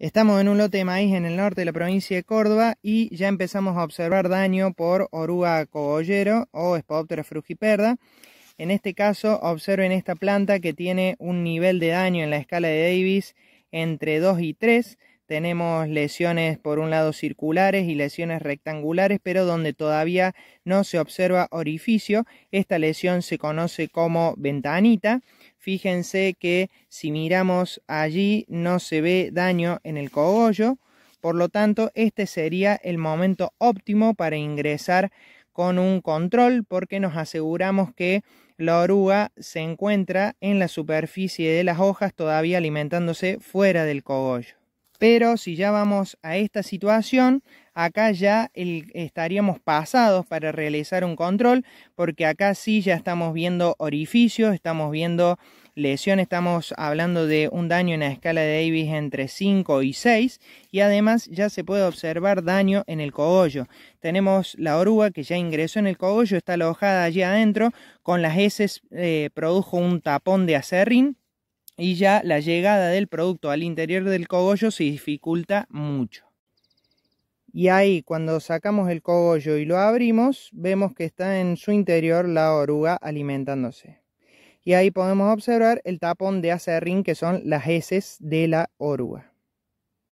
Estamos en un lote de maíz en el norte de la provincia de Córdoba y ya empezamos a observar daño por oruga cogollero o Spodoptera frugiperda. En este caso, observen esta planta que tiene un nivel de daño en la escala de Davis entre 2 y 3. Tenemos lesiones por un lado circulares y lesiones rectangulares, pero donde todavía no se observa orificio. Esta lesión se conoce como ventanita. Fíjense que si miramos allí no se ve daño en el cogollo, por lo tanto este sería el momento óptimo para ingresar con un control porque nos aseguramos que la oruga se encuentra en la superficie de las hojas todavía alimentándose fuera del cogollo. Pero si ya vamos a esta situación, acá ya estaríamos pasados para realizar un control, porque acá sí ya estamos viendo orificios, estamos viendo lesión, estamos hablando de un daño en la escala de Davis entre 5 y 6 y además ya se puede observar daño en el cogollo. Tenemos la oruga que ya ingresó en el cogollo, está alojada allí adentro, con las heces eh, produjo un tapón de acerrín y ya la llegada del producto al interior del cogollo se dificulta mucho. Y ahí cuando sacamos el cogollo y lo abrimos, vemos que está en su interior la oruga alimentándose. Y ahí podemos observar el tapón de acerrín que son las heces de la oruga.